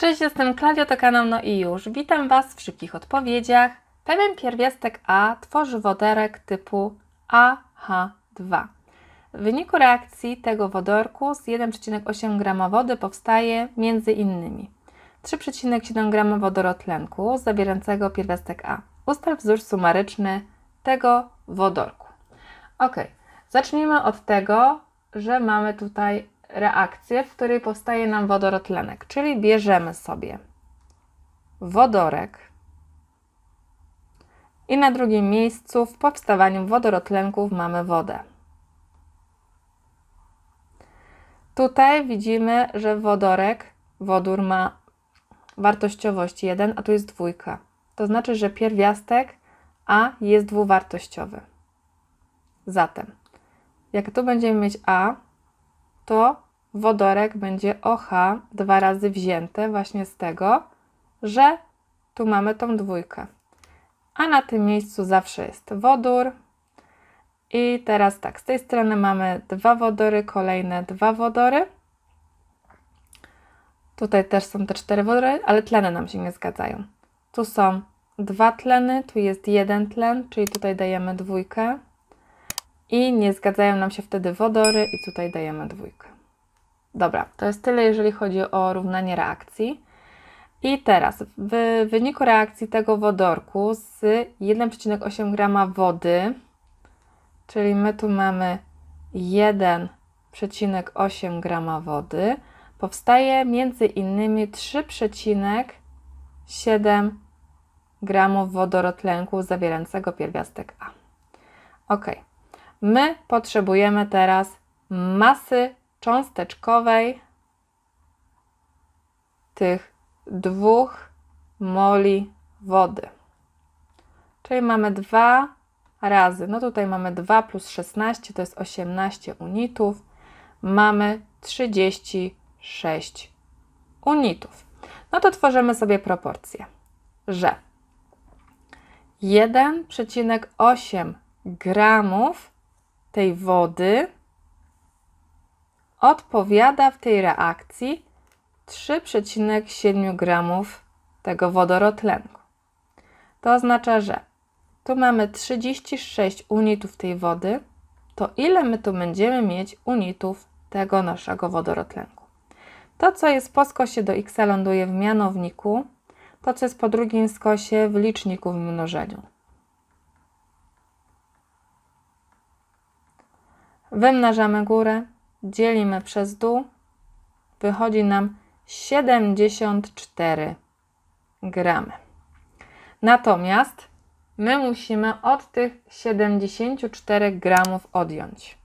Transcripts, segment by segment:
Cześć, jestem Klaudia, to kanał No i Już. Witam Was w szybkich odpowiedziach. Pewien pierwiastek A tworzy woderek typu AH2. W wyniku reakcji tego wodorku z 1,8 g wody powstaje m.in. 3,7 g wodorotlenku zawierającego pierwiastek A. Ustal wzór sumaryczny tego wodorku. Ok, zacznijmy od tego, że mamy tutaj reakcję, w której powstaje nam wodorotlenek, czyli bierzemy sobie wodorek i na drugim miejscu w powstawaniu wodorotlenków mamy wodę. Tutaj widzimy, że wodorek, wodór ma wartościowość 1, a tu jest dwójka. To znaczy, że pierwiastek A jest dwuwartościowy. Zatem, jak tu będziemy mieć A, to wodorek będzie OH dwa razy wzięte właśnie z tego, że tu mamy tą dwójkę. A na tym miejscu zawsze jest wodór. I teraz tak, z tej strony mamy dwa wodory, kolejne dwa wodory. Tutaj też są te cztery wodory, ale tleny nam się nie zgadzają. Tu są dwa tleny, tu jest jeden tlen, czyli tutaj dajemy dwójkę i nie zgadzają nam się wtedy wodory i tutaj dajemy dwójkę. Dobra, to jest tyle, jeżeli chodzi o równanie reakcji. I teraz w wyniku reakcji tego wodorku z 1,8 g wody, czyli my tu mamy 1,8 g wody, powstaje między innymi 3,7 g wodorotlenku zawierającego pierwiastek A. Ok, my potrzebujemy teraz masy cząsteczkowej tych dwóch moli wody. Czyli mamy 2 razy, no tutaj mamy 2 plus 16 to jest 18 unitów, mamy 36 unitów. No to tworzymy sobie proporcję, że 1,8 gramów tej wody odpowiada w tej reakcji 3,7 gramów tego wodorotlenku. To oznacza, że tu mamy 36 unitów tej wody, to ile my tu będziemy mieć unitów tego naszego wodorotlenku? To, co jest po skosie do x ląduje w mianowniku, to, co jest po drugim skosie w liczniku w mnożeniu. Wymnażamy górę, dzielimy przez dół. Wychodzi nam 74 gramy. Natomiast my musimy od tych 74 gramów odjąć.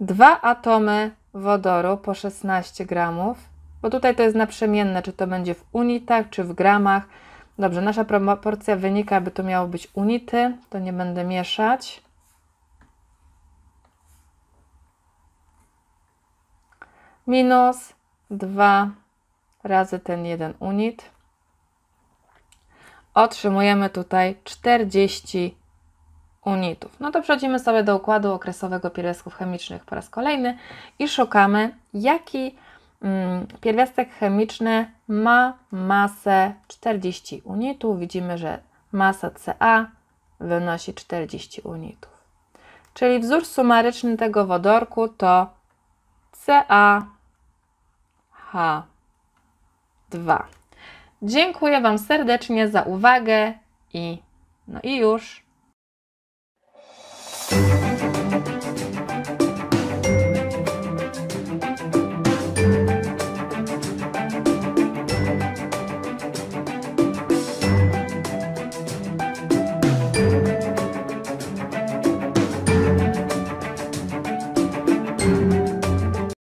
Dwa atomy wodoru po 16 gramów, bo tutaj to jest naprzemienne, czy to będzie w unitach, czy w gramach. Dobrze, nasza proporcja wynika, aby to miało być unity, to nie będę mieszać. Minus 2 razy ten jeden unit. Otrzymujemy tutaj 40 unitów. No to przechodzimy sobie do układu okresowego pierwiastków chemicznych po raz kolejny i szukamy, jaki Mm, pierwiastek chemiczny ma masę 40 unitów. Widzimy, że masa Ca wynosi 40 unitów. Czyli wzór sumaryczny tego wodorku to CaH2. Dziękuję Wam serdecznie za uwagę i no i już.